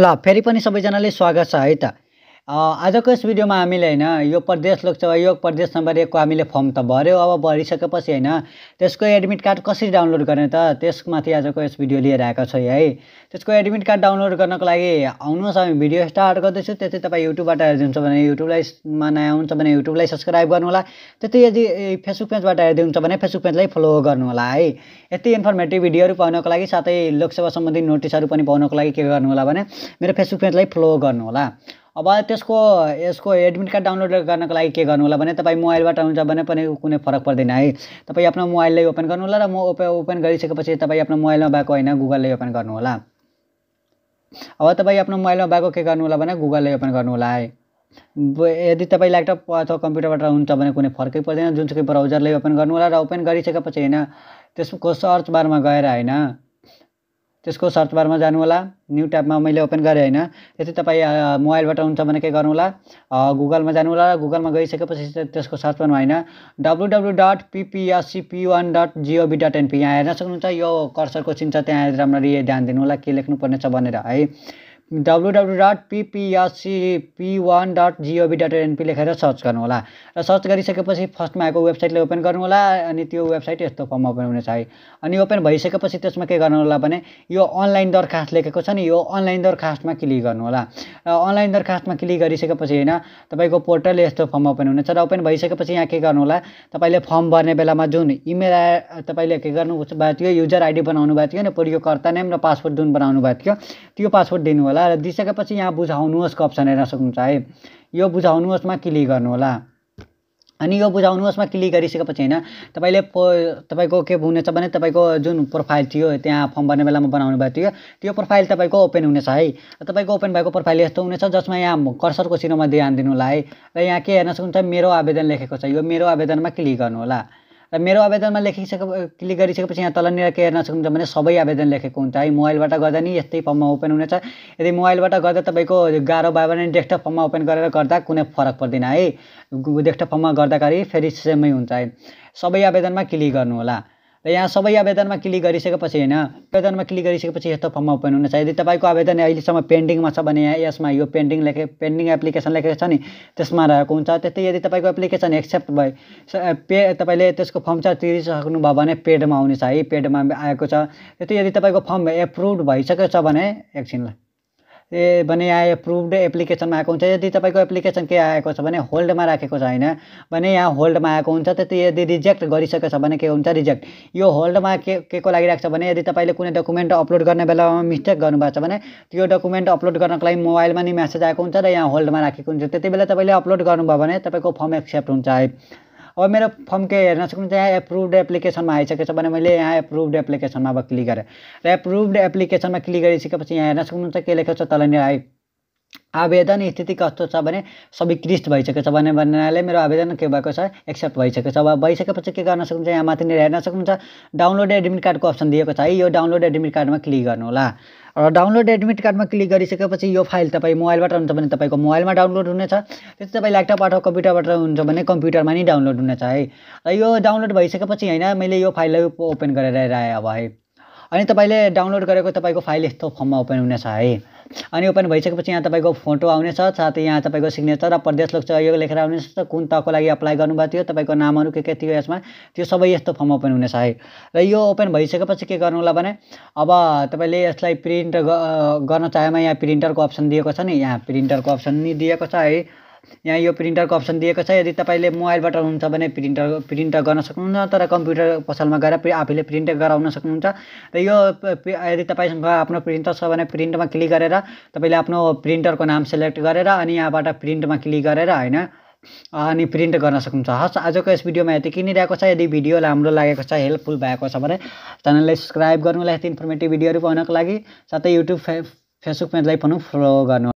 ल फेरि पनि सबैजनाले स्वागत छ है त आजको यस भिडियोमा हामीले होइन यो प्रदेश लोकसभा यो प्रदेश नम्बर एकको हामीले फर्म त भऱ्यो अब भरिसकेपछि होइन त्यसको एडमिट कार्ड कसरी डाउनलोड गर्ने त त्यसमाथि आजको यस भिडियो लिएर आएको छ है त्यसको एडमिट कार्ड डाउनलोड गर्नको लागि आउनुहोस् हामी भिडियो स्टार्ट गर्दैछु त्यति तपाईँ युट्युबबाट हेरिदिनुहुन्छ भने युट्युबलाई नयाँ आउनुहुन्छ भने युट्युबलाई सब्सक्राइब गर्नुहोला त्यति यदि फेसबुक पेजबाट हेरिदिनुहुन्छ भने फेसबुक पेजलाई फलो गर्नुहोला है यति इन्फर्मेटिभ भिडियोहरू पाउनको लागि साथै लोकसभा सम्बन्धी नोटिसहरू पनि पाउनको लागि के गर्नु होला भने मेरो फेसबुक पेजलाई फलो गर्नुहोला अब त्यसको यसको एडमिट कार्ड डाउनलोड गर्नको लागि के गर्नु होला भने तपाईँ मोबाइलबाट हुन्छ भने पनि कुनै फरक पर्दैन है तपाईँ आफ्नो मोबाइललाई ओपन गर्नु होला र म ओप ओपन गरिसकेपछि तपाईँ आफ्नो मोबाइलमा भएको होइन गुगलले ओपन गर्नु होला अब तपाईँ आफ्नो मोबाइलमा भएको के गर्नु होला भने गुगलले ओपन गर्नु होला है यदि तपाईँ ल्यापटप अथवा कम्प्युटरबाट हुन्छ भने कुनै फर्कै पर्दैन जुनसुकै ब्राउजरले ओपन गर्नु होला र ओपन गरिसकेपछि होइन त्यसको सर्च बारमा गएर होइन त्यसको सर्च बारमा जानु होला न्यु ट्याबमा मैले ओपन गरेँ होइन यदि तपाईँ मोबाइलबाट हुन्छ भने के गर्नु होला गुगलमा जानु होला गुगलमा गइसकेपछि त्यसको सर्च बारमा होइन W W dot P P S C P one dot gov dot N P यहाँ हेर्न सक्नुहुन्छ यो कर्सरको चिन्ह त्यहाँ राम्ररी ध्यान दिनु होला के लेख्नुपर्नेछ भनेर है W W dot P P S C P one dot gov dot N P लेखेर सर्च गर्नुहोला र सर्च गरिसकेपछि फर्स्टमा आएको वेबसाइटले ओपन गर्नुहोला अनि त्यो वेबसाइट यस्तो फर्ममा ओपन हुनेछ है अनि ओपन भइसकेपछि त्यसमा के गर्नु होला भने यो अनलाइन दरखास्त लेखेको छ नि यो अनलाइन दरखास्तमा क्लिक गर्नुहोला र अनलाइन दरखास्तमा क्लिक गरिसकेपछि होइन तपाईँको पोर्टल यस्तो फर्म ओपन हुनेछ र ओपन भइसकेपछि यहाँ के गर्नु होला तपाईँले फर्म भर्ने बेलामा जुन इमेल तपाईँले के गर्नु भएको थियो युजर आइडी बनाउनु भएको थियो अनि पूर्योकर्ता नेम र पासवर्ड जुन बनाउनु भएको थियो त्यो पासवर्ड होला होला दिइसकेपछि यहाँ बुझाउनुहोस् अप्सन हेर्न सक्नुहुन्छ है यो बुझाउनुहोस्मा क्लिक गर्नु होला अनि यो बुझाउनुहोस्मा क्लिक गरिसकेपछि होइन तपाईँले पो तपाईँको के हुनेछ भने तपाईँको जुन प्रोफाइल थियो त्यहाँ फर्म भर्ने बेलामा बनाउनु भएको थियो त्यो प्रोफाइल तपाईँको ओपन हुनेछ है तपाईँको ओपन भएको प्रोफाइल यस्तो हुनेछ जसमा यहाँ कर्सरको सिनोमा ध्यान दिनु होला है र यहाँ के हेर्न सक्नुहुन्छ मेरो आवेदन लेखेको छ यो मेरो आवेदनमा क्लिक गर्नु होला र मेरो आवेदनमा लेखिसके क्लिक गरिसकेपछि यहाँ तलनिर के हेर्न सक्नुहुन्छ भने सबै आवेदन लेखेको हुन्छ है मोबाइलबाट गर्दा नि यस्तै फर्ममा ओपन हुनेछ यदि मोबाइलबाट गर्दा तपाईँको गाह्रो भयो भने डेस्कटप फर्ममा ओपन गरेर गर्दा कुनै फरक पर्दैन है डेस्कटप फर्ममा गर्दाखेरि फेरि सेमै हुन्छ है सबै आवेदनमा क्लिक गर्नु होला र यहाँ सबै आवेदनमा क्लिक गरिसकेपछि होइन आवेदनमा क्लिक गरिसकेपछि यस्तो फर्ममा ओपन हुनेछ यदि तपाईँको आवेदन अहिलेसम्म पेन्डिङमा छ भने यहाँ यसमा यो पेन्डिङ लेखे पेन्डिङ एप्लिकेसन लेखेको छ नि त्यसमा रहेको हुन्छ त्यस्तै यदि तपाईँको एप्लिकेसन एक्सेप्ट भए पे तपाईँले त्यसको फर्म चाहिँ तिरिसक्नुभयो भने पेडमा आउनेछ है पेडमा आएको छ त्यस्तै यदि तपाईँको फर्म एप्रुभ भइसकेको छ भने एकछिनलाई ए भने यहाँ एप्रुभ्ड एप्लिकेसनमा आएको हुन्छ यदि तपाईँको एप्लिकेसन के आएको छ भने होल्डमा राखेको छ होइन भने यहाँ होल्डमा आएको हुन्छ त्यति यदि रिजेक्ट गरिसकेको छ भने के हुन्छ रिजेक्ट यो होल्डमा के के को लागिरहेको छ भने यदि तपाईँले कुनै डकुमेन्ट अपलोड गर्ने बेलामा मिस्टेक गर्नुभएको छ भने त्यो डकुमेन्ट अपलोड गर्नको लागि मोबाइलमा नि म्यासेज आएको हुन्छ र यहाँ होल्डमा राखेको हुन्छ त्यति बेला तपाईँले अपलोड गर्नुभयो भने तपाईँको फर्म एक्सेप्ट हुन्छ है अब मेरो फर्म के हेर्न सक्नुहुन्छ यहाँ एप्रुभड एप्लिकेसनमा आइसकेको छ भने मैले यहाँ एप्रुभड एप्लिकेसनमा अब क्लिक गरेँ र एप्रुभड एप्लिकेसनमा क्लिक गरिसकेपछि यहाँ हेर्न सक्नुहुन्छ के लेखेको छ तलनिर आई आवेदन स्थिति कस्तो छ भने स्वीकृत भइसकेको छ भने भन्नाले मेरो आवेदन के भएको छ एक्सेप्ट भइसकेको छ अब भइसकेपछि के गर्न सक्नुहुन्छ यहाँ माथिनिर हेर्न सक्नुहुन्छ डाउनलोड एडमिट कार्डको अप्सन दिएको छ है यो डाउनलोड एडमिट कार्डमा क्लिक गर्नु होला र डाउनलोड एडमिट कार्डमा क्लिक गरिसकेपछि यो फाइल तपाईँ मोबाइलबाट हुन्छ भने तपाईँको मोबाइलमा डाउनलोड हुनेछ त्यस्तै तपाईँ ल्यापटप अथवा कम्प्युटरबाट हुन्छ भने कम्प्युटरमा नै डाउनलोड हुनेछ है र यो डाउनलोड भइसकेपछि होइन मैले यो फाइललाई ओपन गरेर आएँ अब है अनि तपाईँले डाउनलोड गरेको तपाईँको फाइल यस्तो फर्ममा ओपन हुनेछ है अनि ओपन भइसकेपछि यहाँ तपाईँको फोटो आउनेछ साथै यहाँ तपाईँको सिग्नेचर र प्रदेश लोक सहयोग लेखेर आउनेछ कुन तहको लागि अप्लाई गर्नुभएको थियो तपाईँको नामहरू के के थियो यसमा त्यो सबै यस्तो फर्म ओपन हुनेछ है र यो ओपन भइसकेपछि के गर्नु होला भने अब तपाईँले यसलाई प्रिन्ट गर्न चाहेमा यहाँ प्रिन्टरको अप्सन दिएको छ नि यहाँ प्रिन्टरको अप्सन नि दिएको छ है यहाँ यो प्रिन्टरको अप्सन दिएको छ यदि तपाईँले मोबाइलबाट हुनुहुन्छ भने प्रिन्टर प्रिन्ट गर्न सक्नुहुन्छ तर कम्प्युटर पसलमा गएर आफूले प्रिन्ट गराउन सक्नुहुन्छ र यो यदि तपाईँसँग आफ्नो प्रिन्टर छ भने प्रिन्टमा क्लिक गरेर तपाईँले आफ्नो प्रिन्टरको नाम सेलेक्ट गरेर अनि यहाँबाट प्रिन्टमा क्लिक गरेर होइन अनि प्रिन्ट गर्न सक्नुहुन्छ हस् आजको यस भिडियोमा यति किनिरहेको छ यदि भिडियो राम्रो लागेको छ हेल्पफुल भएको छ भने च्यानललाई सब्सक्राइब गर्नुलाई यति इन्फर्मेटिभ भिडियोहरू पाउनको लागि साथै युट्युब फेसबुक पेजलाई पनि फलो गर्नु